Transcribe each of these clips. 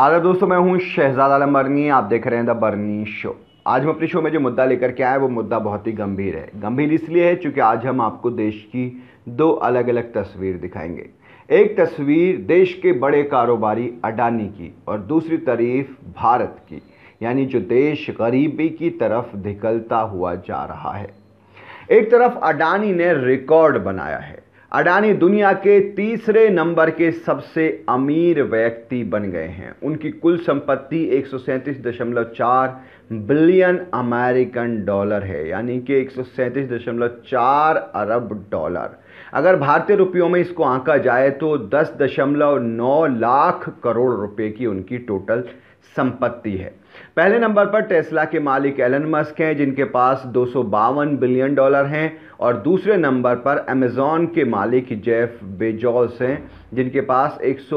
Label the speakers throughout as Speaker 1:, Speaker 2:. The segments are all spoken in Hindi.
Speaker 1: आदाब दोस्तों मैं हूं शहजाद आलम बर्नी आप देख रहे हैं द बर्नी शो आज हम अपने शो में जो मुद्दा लेकर के आए वो मुद्दा बहुत ही गंभीर है गंभीर इसलिए है क्योंकि आज हम आपको देश की दो अलग अलग तस्वीर दिखाएंगे एक तस्वीर देश के बड़े कारोबारी अडानी की और दूसरी तरीफ भारत की यानी जो देश गरीबी की तरफ धिकलता हुआ जा रहा है एक तरफ अडानी ने रिकॉर्ड बनाया है अडानी दुनिया के तीसरे नंबर के सबसे अमीर व्यक्ति बन गए हैं उनकी कुल संपत्ति एक बिलियन अमेरिकन डॉलर है यानी कि एक अरब डॉलर अगर भारतीय रुपयों में इसको आंका जाए तो 10.9 लाख करोड़ रुपए की उनकी टोटल संपत्ति है पहले नंबर पर टेस्ला के मालिक एलन मस्क हैं जिनके पास दो बिलियन डॉलर हैं और दूसरे नंबर पर अमेज़ॉन के मालिक जेफ बेजॉल्स हैं जिनके पास एक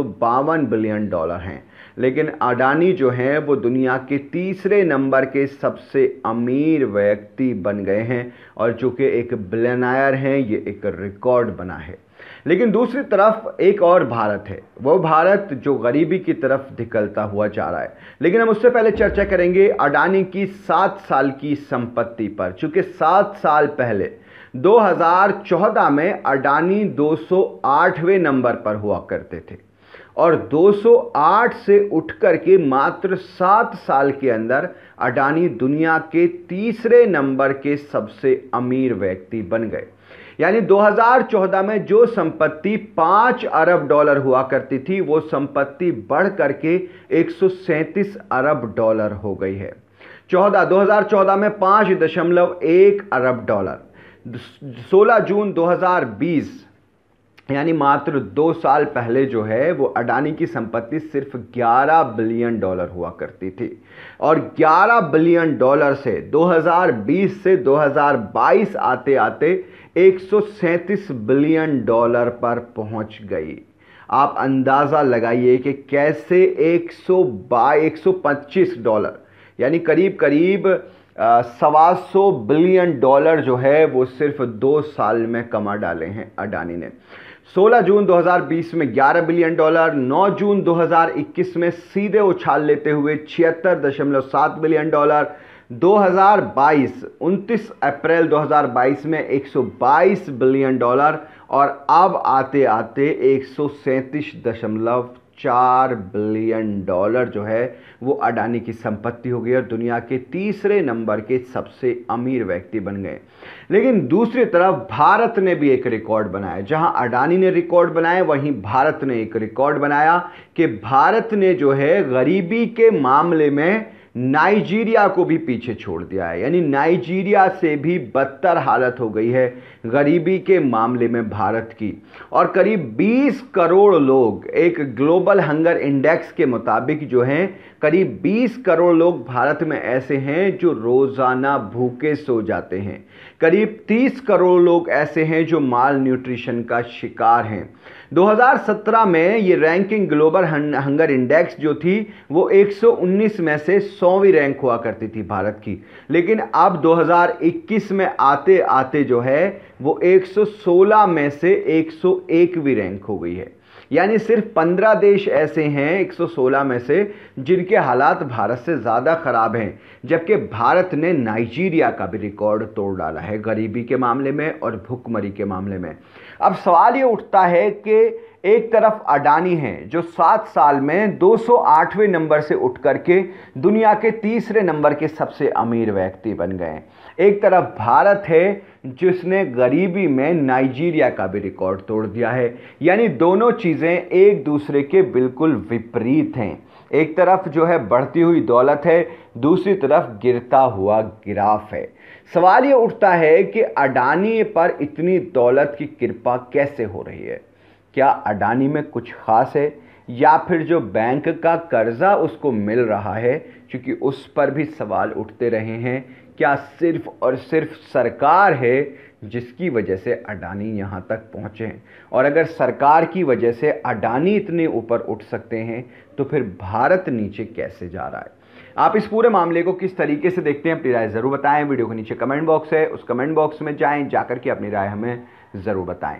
Speaker 1: बिलियन डॉलर हैं लेकिन अडानी जो हैं वो दुनिया के तीसरे नंबर के सबसे अमीर व्यक्ति बन गए हैं और जो कि एक ब्लेनायर हैं ये एक रिकॉर्ड बना है लेकिन दूसरी तरफ एक और भारत है वो भारत जो गरीबी की तरफ निकलता हुआ जा रहा है लेकिन हम उससे पहले चर्चा करेंगे अडानी की सात साल की संपत्ति पर चूंकि सात साल पहले 2014 में अडानी 208वें नंबर पर हुआ करते थे और 208 से उठकर के मात्र सात साल के अंदर अडानी दुनिया के तीसरे नंबर के सबसे अमीर व्यक्ति बन गए यानी 2014 में जो संपत्ति 5 अरब डॉलर हुआ करती थी वो संपत्ति बढ़ करके 137 अरब डॉलर हो गई है 14 2014 में पाँच दशमलव एक अरब डॉलर 16 जून 2020 यानी मात्र दो साल पहले जो है वो अडानी की संपत्ति सिर्फ 11 बिलियन डॉलर हुआ करती थी और 11 बिलियन डॉलर से 2020 से 2022 आते आते 137 बिलियन डॉलर पर पहुंच गई आप अंदाज़ा लगाइए कि कैसे 100 बाई 125 डॉलर यानी करीब करीब सवा सौ बिलियन डॉलर जो है वो सिर्फ दो साल में कमा डाले हैं अडानी ने 16 जून 2020 में 11 बिलियन डॉलर 9 जून 2021 में सीधे उछाल लेते हुए छिहत्तर बिलियन डॉलर 2022 29 अप्रैल 2022 में 122 बिलियन डॉलर और अब आते आते एक चार बिलियन डॉलर जो है वो अडानी की संपत्ति हो गई और दुनिया के तीसरे नंबर के सबसे अमीर व्यक्ति बन गए लेकिन दूसरी तरफ भारत ने भी एक रिकॉर्ड बनाया जहां अडानी ने रिकॉर्ड बनाया वहीं भारत ने एक रिकॉर्ड बनाया कि भारत ने जो है गरीबी के मामले में नाइजीरिया को भी पीछे छोड़ दिया है यानी नाइजीरिया से भी बदतर हालत हो गई है गरीबी के मामले में भारत की और करीब 20 करोड़ लोग एक ग्लोबल हंगर इंडेक्स के मुताबिक जो हैं करीब 20 करोड़ लोग भारत में ऐसे हैं जो रोज़ाना भूखे सो जाते हैं करीब 30 करोड़ लोग ऐसे हैं जो माल न्यूट्रिशन का शिकार हैं 2017 में ये रैंकिंग ग्लोबल हंगर इंडेक्स जो थी वो 119 में से सौवीं रैंक हुआ करती थी भारत की लेकिन अब 2021 में आते आते जो है वो 116 में से 101वीं रैंक हो गई है यानी सिर्फ पंद्रह देश ऐसे हैं 116 में से जिनके हालात भारत से ज़्यादा ख़राब हैं जबकि भारत ने नाइजीरिया का भी रिकॉर्ड तोड़ डाला है गरीबी के मामले में और भुखमरी के मामले में अब सवाल ये उठता है कि एक तरफ अडानी हैं जो सात साल में 208वें नंबर से उठ करके दुनिया के तीसरे नंबर के सबसे अमीर व्यक्ति बन गए एक तरफ भारत है जिसने गरीबी में नाइजीरिया का भी रिकॉर्ड तोड़ दिया है यानी दोनों चीज़ें एक दूसरे के बिल्कुल विपरीत हैं एक तरफ जो है बढ़ती हुई दौलत है दूसरी तरफ गिरता हुआ गिराफ है सवाल ये उठता है कि अडानी पर इतनी दौलत की कृपा कैसे हो रही है क्या अडानी में कुछ खास है या फिर जो बैंक का कर्ज़ा उसको मिल रहा है क्योंकि उस पर भी सवाल उठते रहे हैं क्या सिर्फ और सिर्फ सरकार है जिसकी वजह से अडानी यहाँ तक पहुँचे और अगर सरकार की वजह से अडानी इतने ऊपर उठ सकते हैं तो फिर भारत नीचे कैसे जा रहा है आप इस पूरे मामले को किस तरीके से देखते हैं अपनी राय ज़रूर बताएं वीडियो के नीचे कमेंट बॉक्स है उस कमेंट बॉक्स में जाएं जाकर के अपनी राय हमें ज़रूर बताएं